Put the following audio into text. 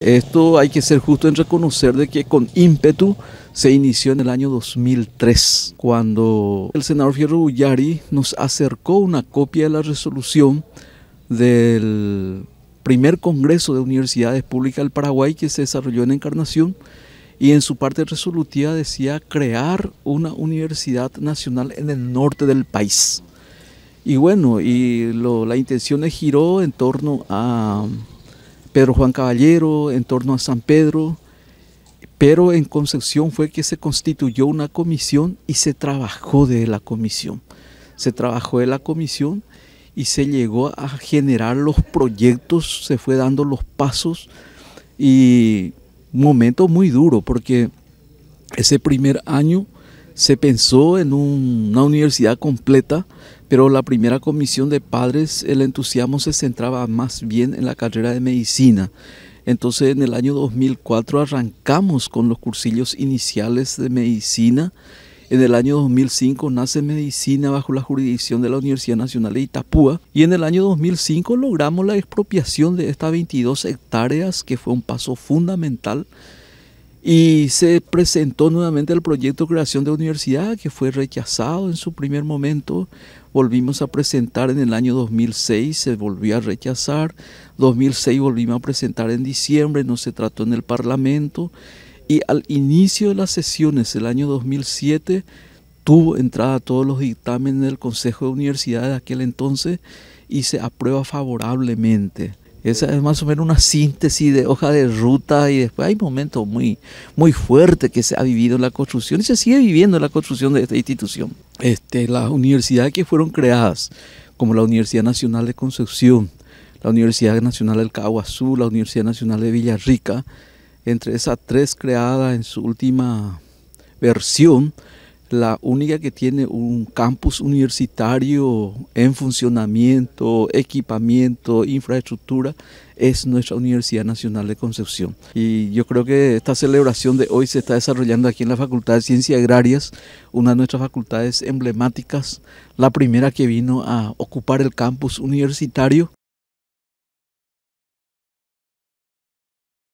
Esto hay que ser justo en reconocer de que con ímpetu se inició en el año 2003, cuando el senador Fierro Ullari nos acercó una copia de la resolución del primer Congreso de Universidades Públicas del Paraguay que se desarrolló en Encarnación y en su parte resolutiva decía crear una universidad nacional en el norte del país. Y bueno, y la intención giró en torno a Pedro Juan Caballero, en torno a San Pedro, pero en Concepción fue que se constituyó una comisión y se trabajó de la comisión. Se trabajó de la comisión y se llegó a generar los proyectos, se fue dando los pasos y un momento muy duro porque ese primer año se pensó en una universidad completa pero la primera comisión de padres, el entusiasmo se centraba más bien en la carrera de medicina. Entonces en el año 2004 arrancamos con los cursillos iniciales de medicina. En el año 2005 nace medicina bajo la jurisdicción de la Universidad Nacional de Itapúa y en el año 2005 logramos la expropiación de estas 22 hectáreas que fue un paso fundamental y se presentó nuevamente el proyecto de creación de universidad que fue rechazado en su primer momento. Volvimos a presentar en el año 2006, se volvió a rechazar. 2006 volvimos a presentar en diciembre, no se trató en el Parlamento. Y al inicio de las sesiones el año 2007 tuvo entrada todos los dictámenes del Consejo de Universidad de aquel entonces y se aprueba favorablemente. Esa es más o menos una síntesis de hoja de ruta y después hay momentos muy, muy fuertes que se ha vivido en la construcción y se sigue viviendo en la construcción de esta institución. Este, las universidades que fueron creadas, como la Universidad Nacional de Concepción, la Universidad Nacional del Caguazú, la Universidad Nacional de Villarrica, entre esas tres creadas en su última versión, la única que tiene un campus universitario en funcionamiento, equipamiento, infraestructura, es nuestra Universidad Nacional de Concepción. Y yo creo que esta celebración de hoy se está desarrollando aquí en la Facultad de Ciencias Agrarias, una de nuestras facultades emblemáticas, la primera que vino a ocupar el campus universitario